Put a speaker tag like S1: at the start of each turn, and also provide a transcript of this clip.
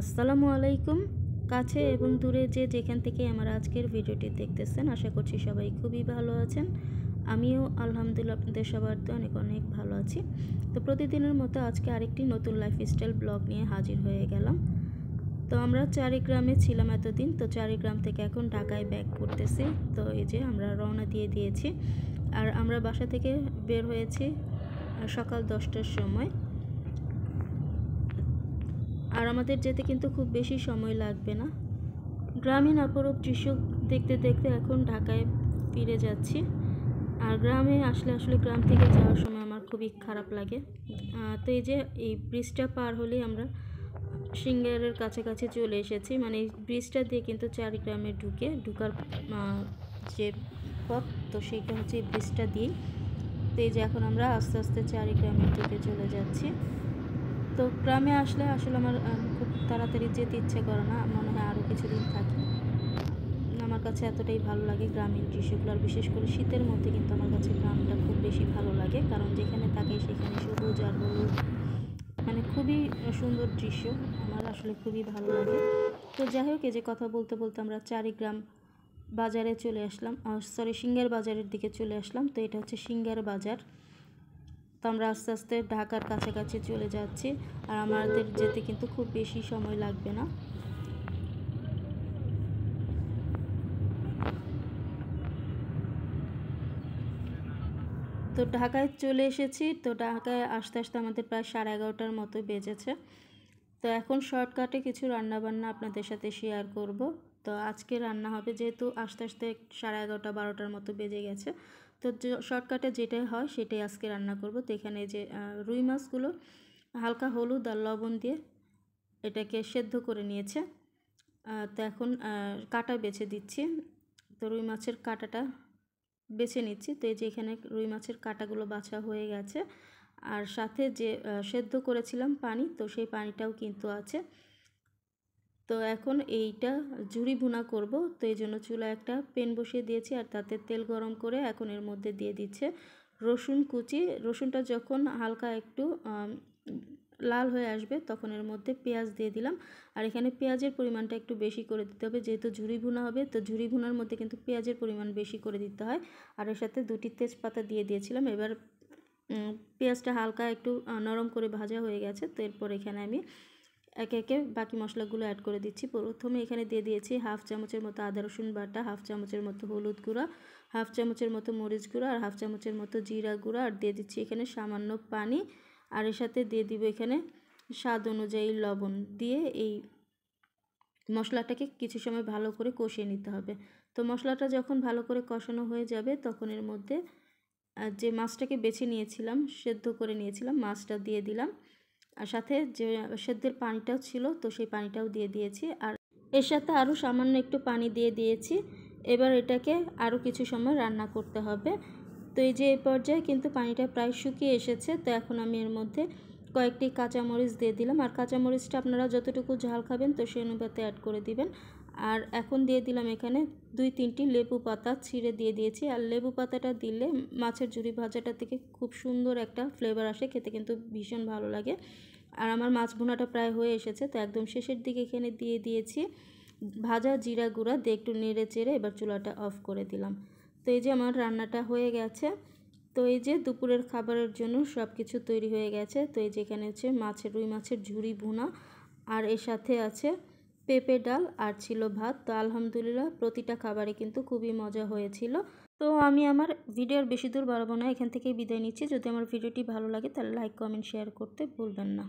S1: আসসালামু আলাইকুম কাছে এবং দূরে যে যেখান থেকে আমার আজকের ভিডিওটি দেখতেছেন আশা করছি সবাই খুবই ভালো আছেন আমিও আলহামদুলিল্লাহ আপনাদের সবার তো অনেক অনেক ভালো আছি তো প্রতিদিনের মতো আজকে আরেকটি নতুন লাইফস্টাইল ব্লগ নিয়ে হাজির হয়ে গেলাম তো আমরা চারিগ্রামে ছিলাম এতদিন তো চারিগ্রাম থেকে এখন ঢাকায় ব্যাক করতেছি তো এই যে আমরা রওনা দিয়ে দিয়েছি আর আমরা বাসা থেকে বের হয়েছি সকাল দশটার সময় আর আমাদের যেতে কিন্তু খুব বেশি সময় লাগবে না গ্রামীণ অপরূপ দৃশ্য দেখতে দেখতে এখন ঢাকায় ফিরে যাচ্ছি আর গ্রামে আসলে আসলে গ্রাম থেকে যাওয়ার সময় আমার খুবই খারাপ লাগে তো এই যে এই ব্রিজটা পার হলেই আমরা সিঙ্গারের কাছাকাছি চলে এসেছি মানে এই ব্রিজটা দিয়ে কিন্তু চারিগ্রামে ঢুকে ঢুকার যে পথ তো সেইটা হচ্ছে এই ব্রিজটা দিয়েই তো এই যে এখন আমরা আস্তে আস্তে চারিগ্রামের দিকে চলে যাচ্ছি তো গ্রামে আসলে আসলে আমার খুব তাড়াতাড়ি যেতে ইচ্ছে করে না মনে হয় আরও কিছুদিন থাকি আমার কাছে এতটাই ভালো লাগে গ্রামীণ দৃশ্যগুলো আর বিশেষ করে শীতের মধ্যে কিন্তু আমার কাছে গ্রামটা খুব বেশি ভালো লাগে কারণ যেখানে থাকে সেখানে সবুজ আর হলুদ মানে খুবই সুন্দর দৃশ্য আমার আসলে খুবই ভালো লাগে তো যাই হোক এই যে কথা বলতে বলতে আমরা চারিগ্রাম বাজারে চলে আসলাম সরি সিঙ্গার বাজারের দিকে চলে আসলাম তো এটা হচ্ছে সিঙ্গার বাজার তো আমরা আস্তে আস্তে ঢাকার কাছাকাছি চলে যাচ্ছি আর আমাদের যেতে কিন্তু খুব বেশি সময় লাগবে না তো ঢাকায় চলে এসেছি তো ঢাকায় আস্তে আস্তে আমাদের প্রায় সাড়ে এগারোটার মতো বেজেছে তো এখন শর্টকাটে কিছু রান্নাবান্না আপনাদের সাথে শেয়ার করব তো আজকে রান্না হবে যেহেতু আস্তে আস্তে সাড়ে এগারোটা বারোটার মতো বেজে গেছে তো শর্টকাটে যেটাই হয় সেটাই আজকে রান্না করব তো এখানে যে রুই মাছগুলো হালকা হলুদ আর লবণ দিয়ে এটাকে সেদ্ধ করে নিয়েছে তো এখন কাটা বেছে দিচ্ছি তো রুই মাছের কাটাটা বেছে নিচ্ছি তো এই যে এখানে রুই মাছের কাটাগুলো বাছা হয়ে গেছে আর সাথে যে সেদ্ধ করেছিলাম পানি তো সেই পানিটাও কিন্তু আছে তো এখন এইটা ঝুড়ি ভুনা করব তো এই জন্য চুলা একটা পেন বসিয়ে দিয়েছি আর তাতে তেল গরম করে এখন এর মধ্যে দিয়ে দিচ্ছে রসুন কুচি রসুনটা যখন হালকা একটু লাল হয়ে আসবে তখন এর মধ্যে পেঁয়াজ দিয়ে দিলাম আর এখানে পেঁয়াজের পরিমাণটা একটু বেশি করে দিতে হবে যেহেতু ঝুড়ি ভুনা হবে তো ঝুড়ি ভুনার মধ্যে কিন্তু পেঁয়াজের পরিমাণ বেশি করে দিতে হয় আর এর সাথে দুটি তেজপাতা দিয়ে দিয়েছিলাম এবার পেঁয়াজটা হালকা একটু নরম করে ভাজা হয়ে গেছে তো এরপর এখানে আমি একে একে বাকি মশলাগুলো অ্যাড করে দিচ্ছি প্রথমে এখানে দিয়ে দিয়েছি হাফ চামচের মতো আদা রসুন বাটা হাফ চামচের মতো হলুদ গুঁড়া হাফ চামচের মতো মরিচ গুঁড়া আর হাফ চামচের মতো জিরা গুঁড়া আর দিয়ে দিচ্ছি এখানে সামান্য পানি আর এর সাথে দিয়ে দিব এখানে স্বাদ অনুযায়ী লবণ দিয়ে এই মশলাটাকে কিছু সময় ভালো করে কষিয়ে নিতে হবে তো মশলাটা যখন ভালো করে কষানো হয়ে যাবে তখন এর মধ্যে যে মাছটাকে বেছে নিয়েছিলাম সেদ্ধ করে নিয়েছিলাম মাছটা দিয়ে দিলাম আর সাথে যে সেদ্ধের পানিটাও ছিল তো সেই পানিটাও দিয়ে দিয়েছি আর এর সাথে আরও সামান্য একটু পানি দিয়ে দিয়েছি এবার এটাকে আরও কিছু সময় রান্না করতে হবে তো এই যে এই পর্যায়ে কিন্তু পানিটা প্রায় শুকিয়ে এসেছে তো এখন আমি এর মধ্যে কয়েকটি কাঁচামরিচ দিয়ে দিলাম আর কাঁচামরিচটা আপনারা যতটুকু ঝাল খাবেন তো সেই অনুপাতে অ্যাড করে দিবেন আর এখন দিয়ে দিলাম এখানে দুই তিনটি লেবু পাতা ছিঁড়ে দিয়ে দিয়েছি আর লেবু পাতাটা দিলে মাছের ঝুড়ি ভাজাটা থেকে খুব সুন্দর একটা ফ্লেভার আসে খেতে কিন্তু ভীষণ ভালো লাগে আর আমার মাছ ভুনাটা প্রায় হয়ে এসেছে তো একদম শেষের দিকে এখানে দিয়ে দিয়েছি ভাজা জিরা গুঁড়া দিয়ে একটু নেড়ে চেড়ে এবার চুলাটা অফ করে দিলাম তো এই যে আমার রান্নাটা হয়ে গেছে তো এই যে দুপুরের খাবারের জন্য সব কিছু তৈরি হয়ে গেছে তো এই যে এখানে হচ্ছে মাছের রুই মাছের ঝুড়ি ভুনা আর এর সাথে আছে পেঁপে ডাল আর ছিল ভাত তো আলহামদুলিল্লাহ প্রতিটা খাবারে কিন্তু খুবই মজা হয়েছিল তো আমি আমার ভিডিওর বেশি দূর বাড়াবো না এখান থেকে বিদায় নিচ্ছি যদি আমার ভিডিওটি ভালো লাগে তাহলে লাইক কমেন্ট শেয়ার করতে ভুলবেন না